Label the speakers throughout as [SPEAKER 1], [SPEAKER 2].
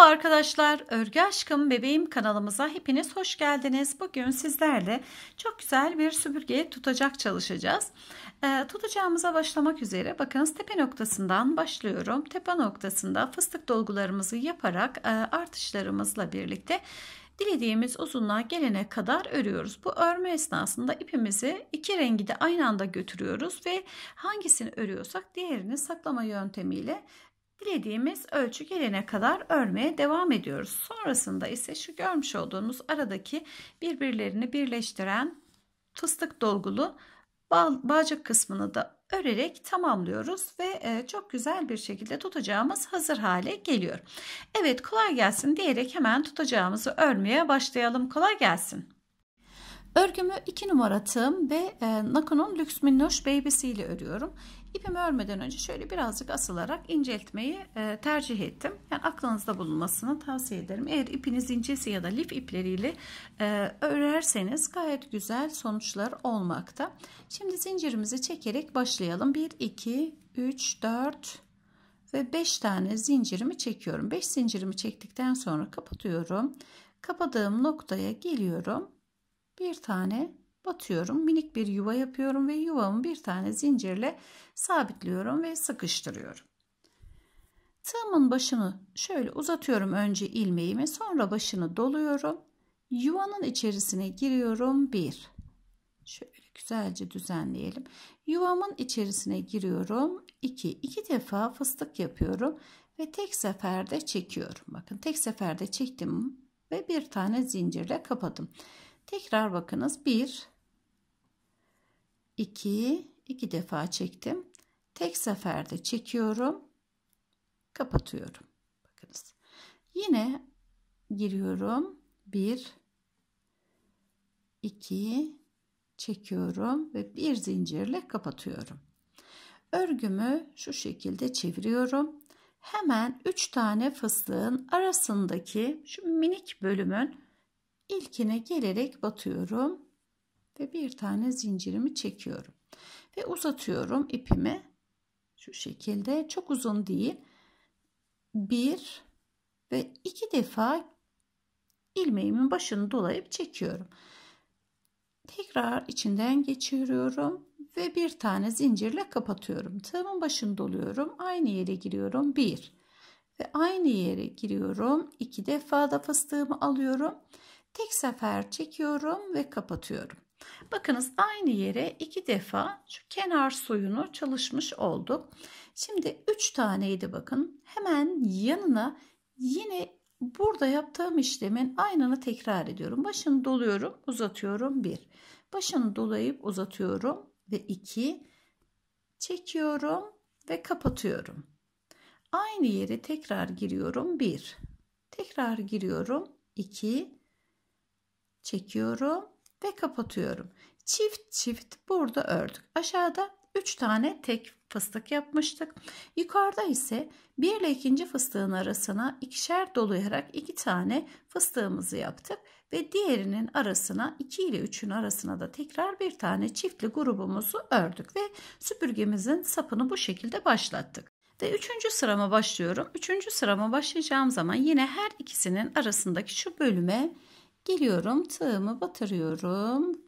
[SPEAKER 1] Merhaba arkadaşlar, Örgü Aşkım Bebeğim kanalımıza hepiniz hoş geldiniz. Bugün sizlerle çok güzel bir süpürge tutacak çalışacağız. E, tutacağımıza başlamak üzere bakınız tepe noktasından başlıyorum. Tepe noktasında fıstık dolgularımızı yaparak e, artışlarımızla birlikte dilediğimiz uzunluğa gelene kadar örüyoruz. Bu örme esnasında ipimizi iki rengi de aynı anda götürüyoruz ve hangisini örüyorsak diğerini saklama yöntemiyle dilediğimiz ölçü gelene kadar örmeye devam ediyoruz. Sonrasında ise şu görmüş olduğunuz aradaki birbirlerini birleştiren fıstık dolgulu bağcık kısmını da örerek tamamlıyoruz ve e, çok güzel bir şekilde tutacağımız hazır hale geliyor. Evet kolay gelsin diyerek hemen tutacağımızı örmeye başlayalım. Kolay gelsin. Örgümü 2 numara tığım ve e, Nako'nun Lüks Minnoş ile örüyorum. İpimi örmeden önce şöyle birazcık asılarak inceltmeyi e, tercih ettim. Yani aklınızda bulunmasını tavsiye ederim. Eğer ipiniz incesi ya da lif ipleriyle e, örerseniz gayet güzel sonuçlar olmakta. Şimdi zincirimizi çekerek başlayalım. 1, 2, 3, 4 ve 5 tane zincirimi çekiyorum. 5 zincirimi çektikten sonra kapatıyorum. Kapadığım noktaya geliyorum bir tane batıyorum. Minik bir yuva yapıyorum ve yuvamı bir tane zincirle sabitliyorum ve sıkıştırıyorum. Tığımın başını şöyle uzatıyorum önce ilmeğimi sonra başını doluyorum. Yuvanın içerisine giriyorum. Bir. Şöyle güzelce düzenleyelim. Yuvamın içerisine giriyorum. 2. 2 defa fıstık yapıyorum ve tek seferde çekiyorum. Bakın tek seferde çektim ve bir tane zincirle kapadım. Tekrar bakınız. 1 2 2 defa çektim. Tek seferde çekiyorum. Kapatıyorum. Bakınız. Yine giriyorum. 1 2 çekiyorum ve bir zincirle kapatıyorum. Örgümü şu şekilde çeviriyorum. Hemen 3 tane fıstığın arasındaki şu minik bölümün ilkine gelerek batıyorum ve bir tane zincirimi çekiyorum ve uzatıyorum ipimi şu şekilde çok uzun değil bir ve iki defa ilmeğimin başını dolayıp çekiyorum tekrar içinden geçiriyorum ve bir tane zincirle kapatıyorum tığımın başını doluyorum aynı yere giriyorum bir ve aynı yere giriyorum iki defa da fıstığımı alıyorum Tek sefer çekiyorum ve kapatıyorum. Bakınız aynı yere iki defa şu kenar soyunu çalışmış olduk. Şimdi üç taneydi bakın. Hemen yanına yine burada yaptığım işlemin aynını tekrar ediyorum. Başını doluyorum, uzatıyorum bir. Başını dolayıp uzatıyorum ve iki Çekiyorum ve kapatıyorum. Aynı yere tekrar giriyorum bir. Tekrar giriyorum 2 çekiyorum ve kapatıyorum. Çift çift burada ördük. Aşağıda 3 tane tek fıstık yapmıştık. Yukarıda ise 1 ile 2. fıstığın arasına ikişer dolayarak 2 tane fıstığımızı yaptık ve diğerinin arasına 2 ile 3'ün arasına da tekrar bir tane çiftli grubumuzu ördük ve süpürgemizin sapını bu şekilde başlattık. Ve üçüncü sırama başlıyorum. Üçüncü sırama başlayacağım zaman yine her ikisinin arasındaki şu bölüme Geliyorum tığımı batırıyorum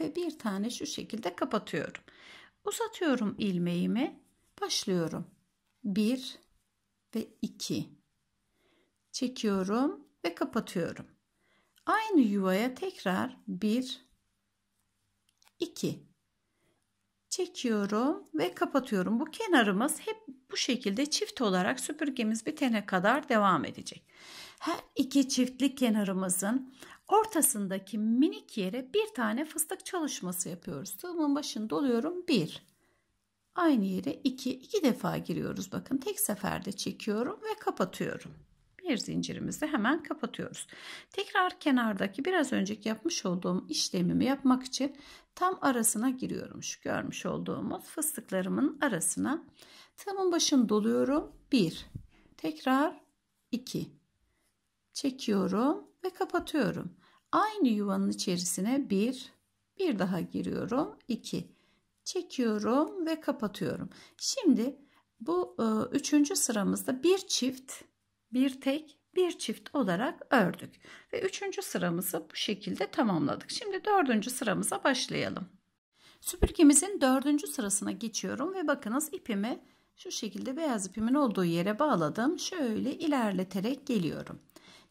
[SPEAKER 1] ve bir tane şu şekilde kapatıyorum. Uzatıyorum ilmeğimi. Başlıyorum. 1 ve 2. Çekiyorum ve kapatıyorum. Aynı yuvaya tekrar 1 2 çekiyorum ve kapatıyorum. Bu kenarımız hep bu şekilde çift olarak süpürgemiz bitene kadar devam edecek her iki çiftlik kenarımızın ortasındaki minik yere bir tane fıstık çalışması yapıyoruz. Tığımın başını doluyorum. Bir. Aynı yere iki. iki defa giriyoruz. Bakın tek seferde çekiyorum ve kapatıyorum. Bir zincirimizi hemen kapatıyoruz. Tekrar kenardaki biraz önceki yapmış olduğum işlemimi yapmak için tam arasına giriyorum. Şu görmüş olduğumuz fıstıklarımın arasına. Tığımın başını doluyorum. Bir. Tekrar iki çekiyorum ve kapatıyorum. Aynı yuvanın içerisine bir, bir daha giriyorum. iki çekiyorum ve kapatıyorum. Şimdi bu e, üçüncü sıramızda bir çift, bir tek, bir çift olarak ördük. Ve üçüncü sıramızı bu şekilde tamamladık. Şimdi dördüncü sıramıza başlayalım. Süpürgemizin dördüncü sırasına geçiyorum ve bakınız ipimi şu şekilde beyaz ipimin olduğu yere bağladım. Şöyle ilerleterek geliyorum.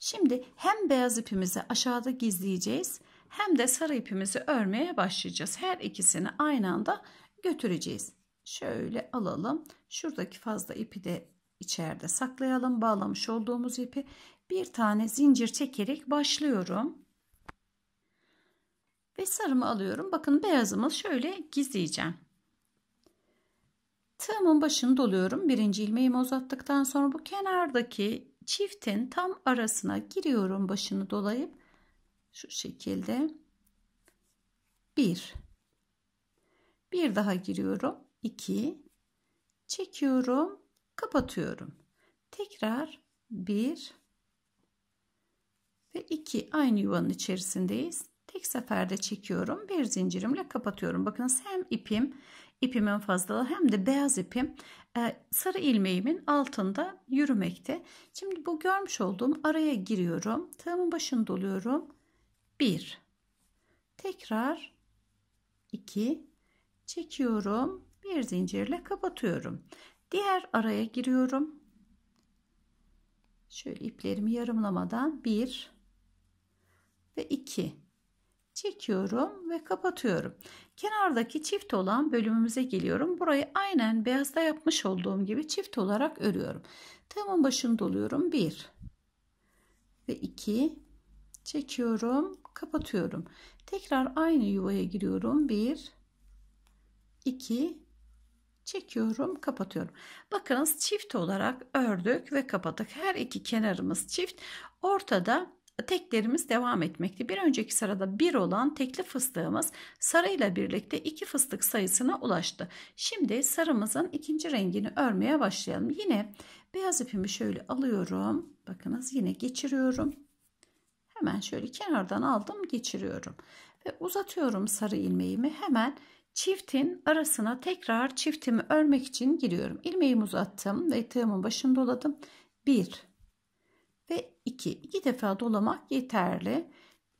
[SPEAKER 1] Şimdi hem beyaz ipimizi aşağıda gizleyeceğiz hem de sarı ipimizi örmeye başlayacağız. Her ikisini aynı anda götüreceğiz. Şöyle alalım. Şuradaki fazla ipi de içeride saklayalım. Bağlamış olduğumuz ipi bir tane zincir çekerek başlıyorum. Ve sarımı alıyorum. Bakın beyazımı şöyle gizleyeceğim. Tığımın başını doluyorum. Birinci ilmeğimi uzattıktan sonra bu kenardaki çiftin tam arasına giriyorum başını dolayıp şu şekilde bir bir daha giriyorum iki çekiyorum kapatıyorum tekrar bir ve iki aynı yuvanın içerisindeyiz tek seferde çekiyorum bir zincirimle kapatıyorum bakınız hem ipim ipimin fazlalığı hem de beyaz ipim e, sarı ilmeğimin altında yürümekte. Şimdi bu görmüş olduğum araya giriyorum. Tığımın başını doluyorum. 1 tekrar 2 çekiyorum. Bir zincirle kapatıyorum. Diğer araya giriyorum. Şöyle iplerimi yarımlamadan 1 ve 2 çekiyorum ve kapatıyorum. Kenardaki çift olan bölümümüze geliyorum. Burayı aynen beyazda yapmış olduğum gibi çift olarak örüyorum. Tığımın başını doluyorum. 1 ve 2 çekiyorum, kapatıyorum. Tekrar aynı yuvaya giriyorum. 1 2 çekiyorum kapatıyorum bakınız çift olarak ördük ve kapattık her iki kenarımız çift ortada teklerimiz devam etmekte. Bir önceki sırada bir olan tekli fıstığımız sarıyla birlikte iki fıstık sayısına ulaştı. Şimdi sarımızın ikinci rengini örmeye başlayalım. Yine beyaz ipimi şöyle alıyorum. Bakınız yine geçiriyorum. Hemen şöyle kenardan aldım geçiriyorum. Ve uzatıyorum sarı ilmeğimi. Hemen çiftin arasına tekrar çiftimi örmek için giriyorum. İlmeğimi uzattım ve tığımın başını doladım. 1 ve 2. 2 defa dolamak yeterli.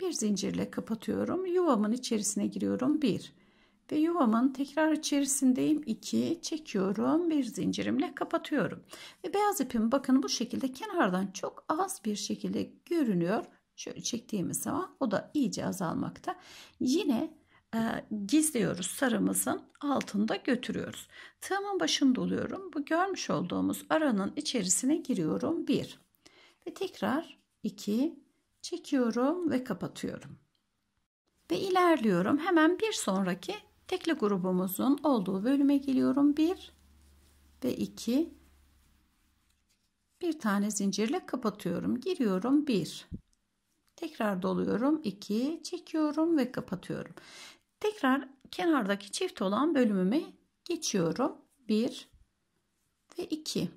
[SPEAKER 1] Bir zincirle kapatıyorum. Yuvamın içerisine giriyorum. 1 ve yuvamın tekrar içerisindeyim. 2 çekiyorum. Bir zincirimle kapatıyorum. Ve beyaz ipim bakın bu şekilde kenardan çok az bir şekilde görünüyor. Şöyle çektiğimiz zaman o da iyice azalmakta. Yine e, gizliyoruz sarımızın altında götürüyoruz. Tığımın başını doluyorum. Bu görmüş olduğumuz aranın içerisine giriyorum. 1 ve tekrar 2 çekiyorum ve kapatıyorum. Ve ilerliyorum. Hemen bir sonraki tekli grubumuzun olduğu bölüme geliyorum. 1 ve 2 bir tane zincirle kapatıyorum. Giriyorum 1. Tekrar doluyorum 2, çekiyorum ve kapatıyorum. Tekrar kenardaki çift olan bölümüme geçiyorum. 1 ve 2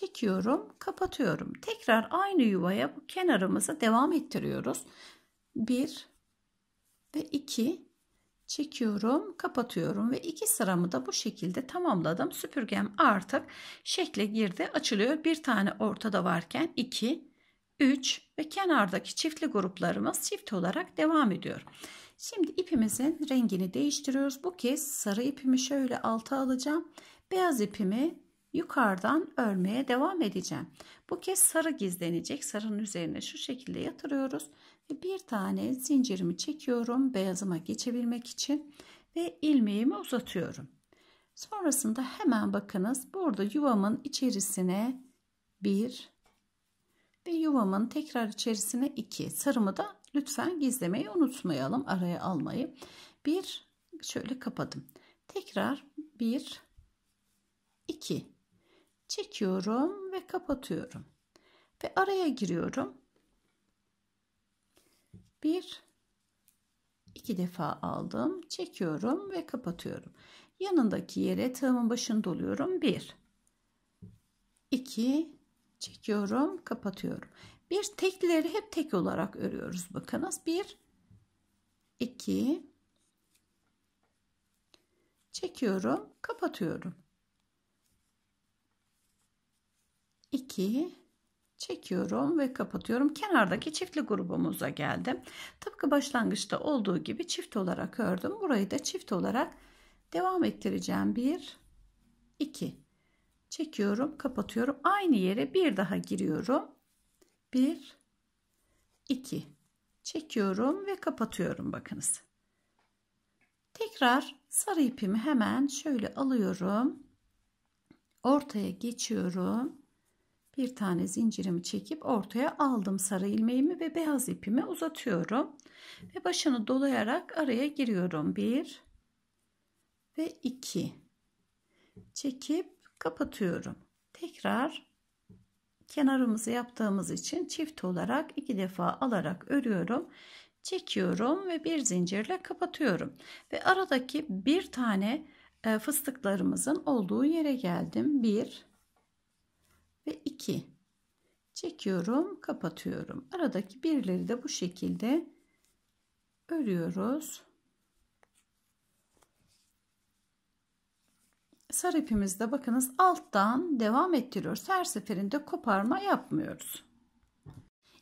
[SPEAKER 1] çekiyorum, kapatıyorum. Tekrar aynı yuvaya bu kenarımızı devam ettiriyoruz. 1 ve 2 çekiyorum, kapatıyorum ve iki sıramı da bu şekilde tamamladım. Süpürgem artık şekle girdi, açılıyor. Bir tane ortada varken 2, 3 ve kenardaki çiftli gruplarımız çift olarak devam ediyor. Şimdi ipimizin rengini değiştiriyoruz. Bu kez sarı ipimi şöyle alta alacağım. Beyaz ipimi yukarıdan örmeye devam edeceğim. Bu kez sarı gizlenecek. Sarının üzerine şu şekilde yatırıyoruz. Ve bir tane zincirimi çekiyorum beyazıma geçebilmek için ve ilmeğimi uzatıyorum. Sonrasında hemen bakınız burada yuvamın içerisine bir ve yuvamın tekrar içerisine iki sarımı da lütfen gizlemeyi unutmayalım araya almayı. Bir şöyle kapadım. Tekrar bir iki çekiyorum ve kapatıyorum. Ve araya giriyorum. Bir, iki defa aldım, çekiyorum ve kapatıyorum. Yanındaki yere tığımın başını doluyorum. Bir, iki, çekiyorum, kapatıyorum. Bir tekleri hep tek olarak örüyoruz. Bakınız. Bir, iki, çekiyorum, kapatıyorum. 2 çekiyorum ve kapatıyorum. Kenardaki çiftli grubumuza geldim. Tıpkı başlangıçta olduğu gibi çift olarak ördüm. Burayı da çift olarak devam ettireceğim. 1 2 çekiyorum, kapatıyorum. Aynı yere bir daha giriyorum. 1 2 çekiyorum ve kapatıyorum bakınız. Tekrar sarı ipimi hemen şöyle alıyorum. Ortaya geçiyorum bir tane zincirimi çekip ortaya aldım sarı ilmeğimi ve beyaz ipimi uzatıyorum ve başını dolayarak araya giriyorum bir ve iki çekip kapatıyorum tekrar kenarımızı yaptığımız için çift olarak iki defa alarak örüyorum çekiyorum ve bir zincirle kapatıyorum ve aradaki bir tane e, fıstıklarımızın olduğu yere geldim bir ve 2 çekiyorum kapatıyorum aradaki birleri de bu şekilde örüyoruz sarı ipimizde bakınız alttan devam ettiriyoruz her seferinde koparma yapmıyoruz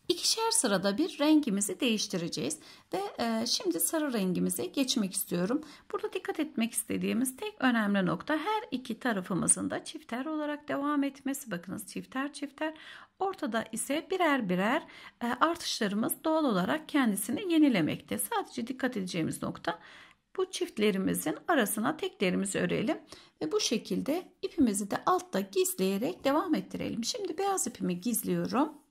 [SPEAKER 1] İkişer sırada bir rengimizi değiştireceğiz ve e, şimdi sarı rengimize geçmek istiyorum. Burada dikkat etmek istediğimiz tek önemli nokta her iki tarafımızın da çifter olarak devam etmesi. Bakınız çifter çifter ortada ise birer birer e, artışlarımız doğal olarak kendisini yenilemekte. Sadece dikkat edeceğimiz nokta bu çiftlerimizin arasına teklerimizi örelim ve bu şekilde ipimizi de altta gizleyerek devam ettirelim. Şimdi beyaz ipimi gizliyorum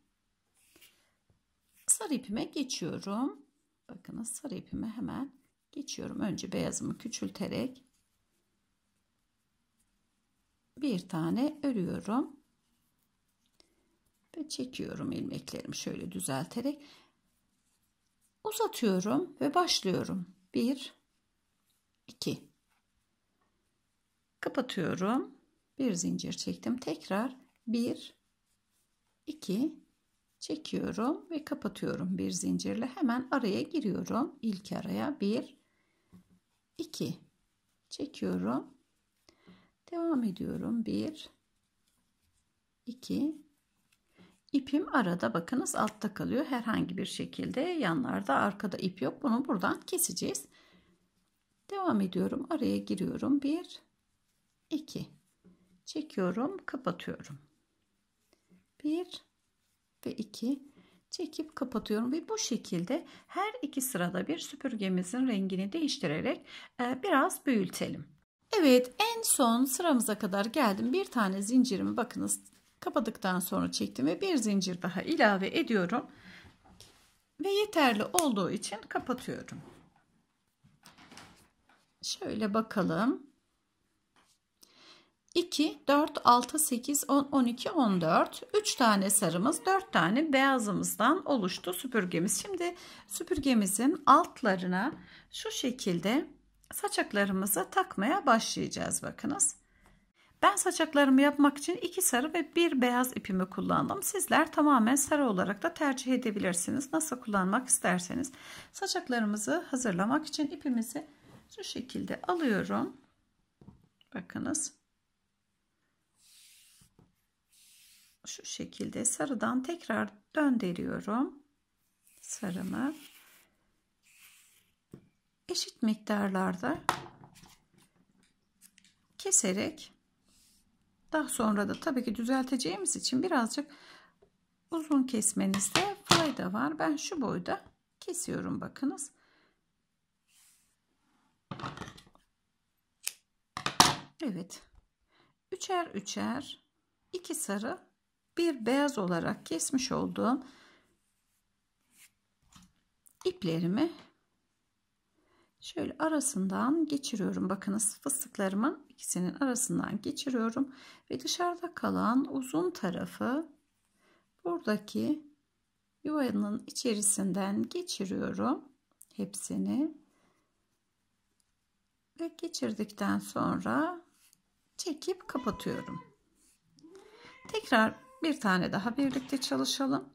[SPEAKER 1] sarı ipime geçiyorum. Bakınız sarı ipime hemen geçiyorum. Önce beyazımı küçülterek bir tane örüyorum. Ve çekiyorum ilmeklerimi şöyle düzelterek. Uzatıyorum ve başlıyorum. 1 2 Kapatıyorum. Bir zincir çektim. Tekrar 1 2 çekiyorum ve kapatıyorum bir zincirle. Hemen araya giriyorum. ilk araya 1 2 çekiyorum. Devam ediyorum. 1 2 ipim arada bakınız altta kalıyor. Herhangi bir şekilde yanlarda arkada ip yok. Bunu buradan keseceğiz. Devam ediyorum. Araya giriyorum. 1 2 çekiyorum, kapatıyorum. 1 ve 2 çekip kapatıyorum ve bu şekilde her iki sırada bir süpürgemizin rengini değiştirerek e, biraz büyütelim. Evet en son sıramıza kadar geldim. Bir tane zincirimi bakınız kapadıktan sonra çektim ve bir zincir daha ilave ediyorum. Ve yeterli olduğu için kapatıyorum. Şöyle bakalım. 2, 4, 6, 8, 10, 12, 14. 3 tane sarımız, 4 tane beyazımızdan oluştu süpürgemiz. Şimdi süpürgemizin altlarına şu şekilde saçaklarımızı takmaya başlayacağız. Bakınız. Ben saçaklarımı yapmak için iki sarı ve bir beyaz ipimi kullandım. Sizler tamamen sarı olarak da tercih edebilirsiniz. Nasıl kullanmak isterseniz. Saçaklarımızı hazırlamak için ipimizi şu şekilde alıyorum. Bakınız. şu şekilde sarıdan tekrar döndürüyorum sarımı eşit miktarlarda keserek daha sonra da tabii ki düzelteceğimiz için birazcık uzun kesmenizde fayda var. Ben şu boyda kesiyorum bakınız. Evet. Üçer üçer iki sarı bir beyaz olarak kesmiş olduğum iplerimi şöyle arasından geçiriyorum. Bakınız fıstıklarımın ikisinin arasından geçiriyorum ve dışarıda kalan uzun tarafı buradaki yuvanın içerisinden geçiriyorum hepsini ve geçirdikten sonra çekip kapatıyorum. Tekrar bir tane daha birlikte çalışalım.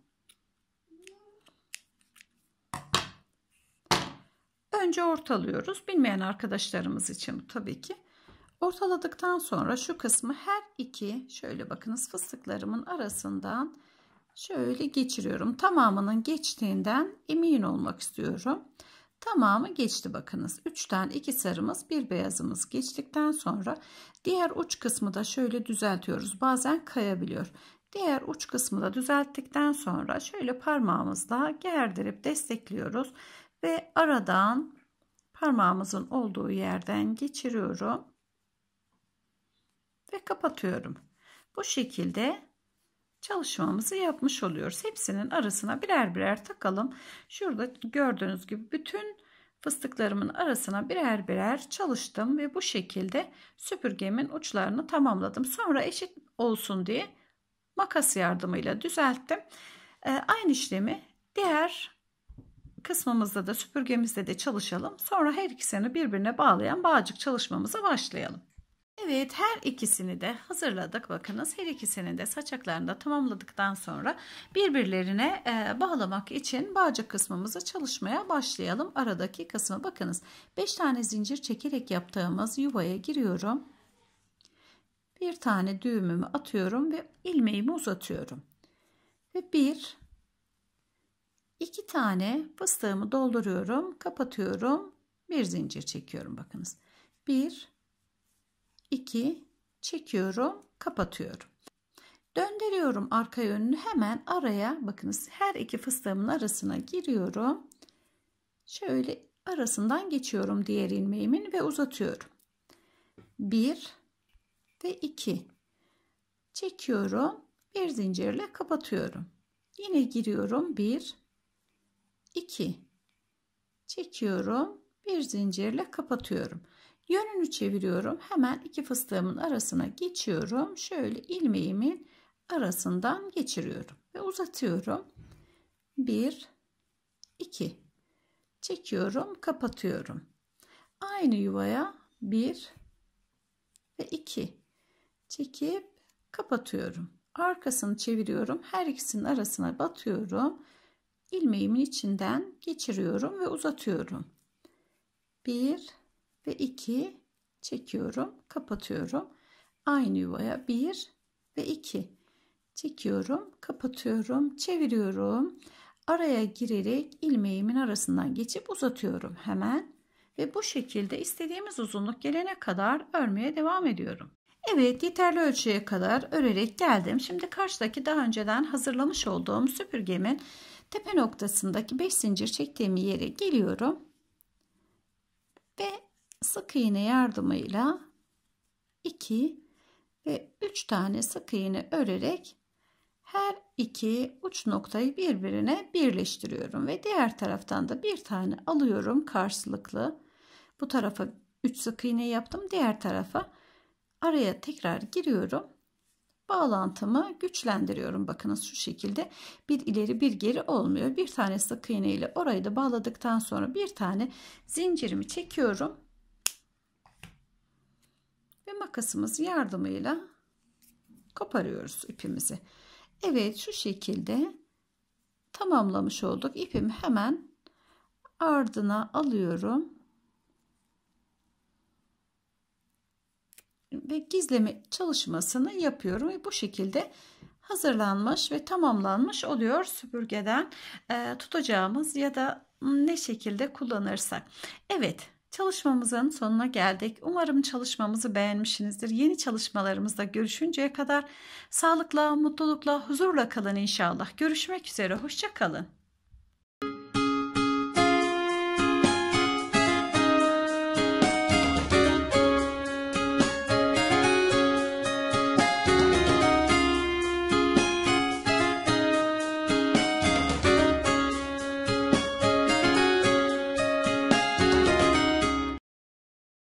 [SPEAKER 1] Önce ortalıyoruz. Bilmeyen arkadaşlarımız için tabii ki. Ortaladıktan sonra şu kısmı her iki şöyle bakınız fıstıklarımın arasından şöyle geçiriyorum. Tamamının geçtiğinden emin olmak istiyorum. Tamamı geçti bakınız. 3'ten iki sarımız bir beyazımız geçtikten sonra diğer uç kısmı da şöyle düzeltiyoruz. Bazen kayabiliyor. Diğer uç kısmı da düzelttikten sonra şöyle parmağımızla gerdirip destekliyoruz ve aradan parmağımızın olduğu yerden geçiriyorum ve kapatıyorum. Bu şekilde çalışmamızı yapmış oluyoruz. Hepsinin arasına birer birer takalım. Şurada gördüğünüz gibi bütün fıstıklarımın arasına birer birer çalıştım ve bu şekilde süpürgemin uçlarını tamamladım. Sonra eşit olsun diye makas yardımıyla düzelttim. Ee, aynı işlemi diğer kısmımızda da süpürgemizde de çalışalım. Sonra her ikisini birbirine bağlayan bağcık çalışmamıza başlayalım. Evet her ikisini de hazırladık bakınız her ikisini de saçaklarını da tamamladıktan sonra birbirlerine e, bağlamak için bağcık kısmımızı çalışmaya başlayalım aradaki kısmı bakınız 5 tane zincir çekerek yaptığımız yuvaya giriyorum bir tane düğümümü atıyorum ve ilmeğimi uzatıyorum. Ve bir, iki tane fıstığımı dolduruyorum, kapatıyorum, bir zincir çekiyorum bakınız. Bir, iki, çekiyorum, kapatıyorum. Döndürüyorum arka yönünü hemen araya bakınız her iki fıstığımın arasına giriyorum. Şöyle arasından geçiyorum diğer ilmeğimin ve uzatıyorum. 1 ve 2 çekiyorum bir zincirle kapatıyorum yine giriyorum 1 2 çekiyorum bir zincirle kapatıyorum yönünü çeviriyorum hemen iki fıstığımın arasına geçiyorum şöyle ilmeğimin arasından geçiriyorum ve uzatıyorum 1 2 çekiyorum kapatıyorum aynı yuvaya 1 ve 2 çekip kapatıyorum. Arkasını çeviriyorum. Her ikisinin arasına batıyorum. Ilmeğimin içinden geçiriyorum ve uzatıyorum. 1 ve 2 çekiyorum, kapatıyorum. Aynı yuvaya 1 ve 2 çekiyorum, kapatıyorum, çeviriyorum. Araya girerek ilmeğimin arasından geçip uzatıyorum hemen ve bu şekilde istediğimiz uzunluk gelene kadar örmeye devam ediyorum. Evet yeterli ölçüye kadar örerek geldim. Şimdi karşıdaki daha önceden hazırlamış olduğum süpürgemin tepe noktasındaki 5 zincir çektiğim yere geliyorum. Ve sık iğne yardımıyla 2 ve 3 tane sık iğne örerek her iki uç noktayı birbirine birleştiriyorum ve diğer taraftan da bir tane alıyorum karşılıklı. Bu tarafa 3 sık iğne yaptım. Diğer tarafa araya tekrar giriyorum. Bağlantımı güçlendiriyorum. Bakınız şu şekilde bir ileri bir geri olmuyor. Bir tane sık iğne ile orayı da bağladıktan sonra bir tane zincirimi çekiyorum. Ve makasımız yardımıyla koparıyoruz ipimizi. Evet şu şekilde tamamlamış olduk. İpimi hemen ardına alıyorum ve gizleme çalışmasını yapıyorum ve bu şekilde hazırlanmış ve tamamlanmış oluyor süpürgeden e, tutacağımız ya da ne şekilde kullanırsak. Evet çalışmamızın sonuna geldik. Umarım çalışmamızı beğenmişsinizdir. Yeni çalışmalarımızda görüşünceye kadar sağlıkla, mutlulukla, huzurla kalın inşallah. Görüşmek üzere, hoşçakalın